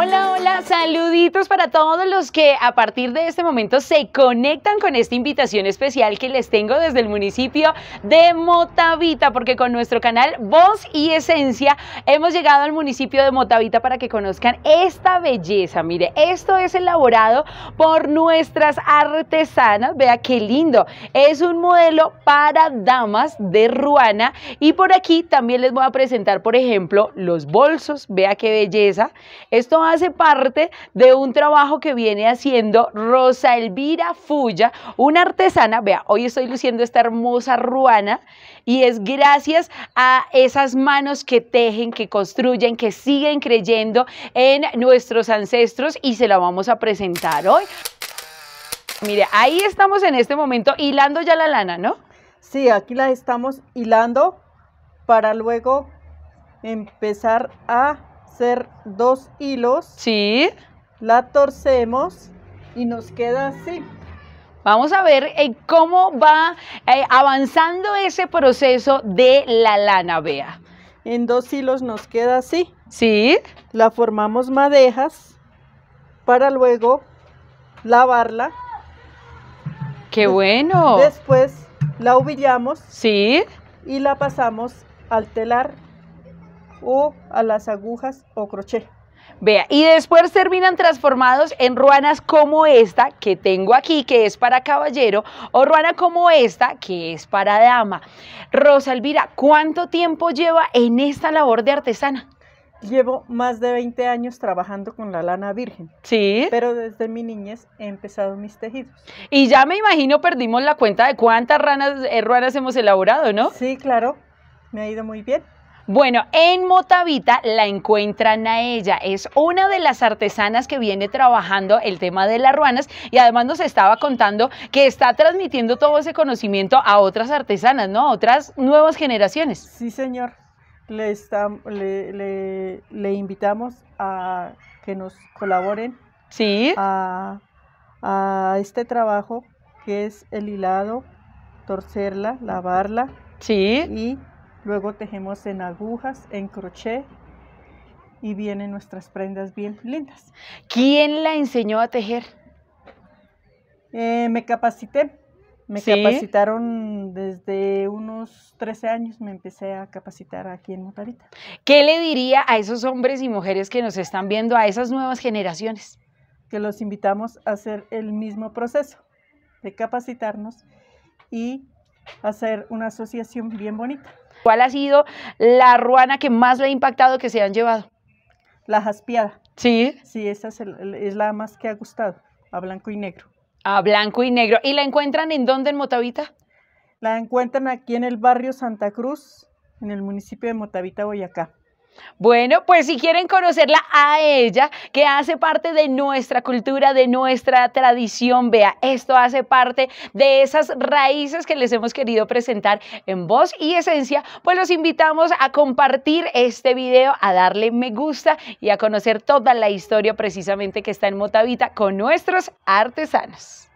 Hola, hola, saluditos para todos los que a partir de este momento se conectan con esta invitación especial que les tengo desde el municipio de Motavita, porque con nuestro canal Voz y Esencia hemos llegado al municipio de Motavita para que conozcan esta belleza. Mire, esto es elaborado por nuestras artesanas, vea qué lindo. Es un modelo para damas de ruana y por aquí también les voy a presentar, por ejemplo, los bolsos, vea qué belleza. Esto hace parte de un trabajo que viene haciendo Rosa Elvira Fulla, una artesana. Vea, hoy estoy luciendo esta hermosa ruana y es gracias a esas manos que tejen, que construyen, que siguen creyendo en nuestros ancestros y se la vamos a presentar hoy. Mire, ahí estamos en este momento hilando ya la lana, ¿no? Sí, aquí la estamos hilando para luego empezar a hacer dos hilos. Sí. La torcemos y nos queda así. Vamos a ver eh, cómo va eh, avanzando ese proceso de la lana, vea. En dos hilos nos queda así. Sí. La formamos madejas para luego lavarla. ¡Qué bueno! Después la ubillamos. Sí. Y la pasamos al telar o a las agujas o crochet. Vea, y después terminan transformados en ruanas como esta que tengo aquí, que es para caballero, o ruana como esta, que es para dama. Rosa Elvira, ¿cuánto tiempo lleva en esta labor de artesana? Llevo más de 20 años trabajando con la lana virgen. Sí. Pero desde mi niñez he empezado mis tejidos. Y ya me imagino perdimos la cuenta de cuántas ranas, eh, ruanas hemos elaborado, ¿no? Sí, claro. Me ha ido muy bien. Bueno, en Motavita la encuentran a ella. Es una de las artesanas que viene trabajando el tema de las ruanas y además nos estaba contando que está transmitiendo todo ese conocimiento a otras artesanas, ¿no? A otras nuevas generaciones. Sí, señor. Le, invitamos a que nos colaboren ¿Sí? a, este trabajo que es el hilado, torcerla, lavarla. Sí. Y Luego tejemos en agujas, en crochet y vienen nuestras prendas bien lindas. ¿Quién la enseñó a tejer? Eh, me capacité. Me capacitaron desde unos 13 años, me empecé a capacitar aquí en Motarita. ¿Qué le diría a esos hombres y mujeres que nos están viendo, a esas nuevas generaciones? Que los invitamos a hacer el mismo proceso de capacitarnos y hacer una asociación bien bonita. ¿Cuál ha sido la ruana que más le ha impactado que se han llevado? La jaspiada. Sí. Sí, esa es, es la más que ha gustado, a blanco y negro. A blanco y negro. ¿Y la encuentran en dónde, en Motavita? La encuentran aquí en el barrio Santa Cruz, en el municipio de Motavita, Boyacá. Bueno, pues si quieren conocerla a ella, que hace parte de nuestra cultura, de nuestra tradición, vea, esto hace parte de esas raíces que les hemos querido presentar en voz y esencia, pues los invitamos a compartir este video, a darle me gusta y a conocer toda la historia precisamente que está en Motavita con nuestros artesanos.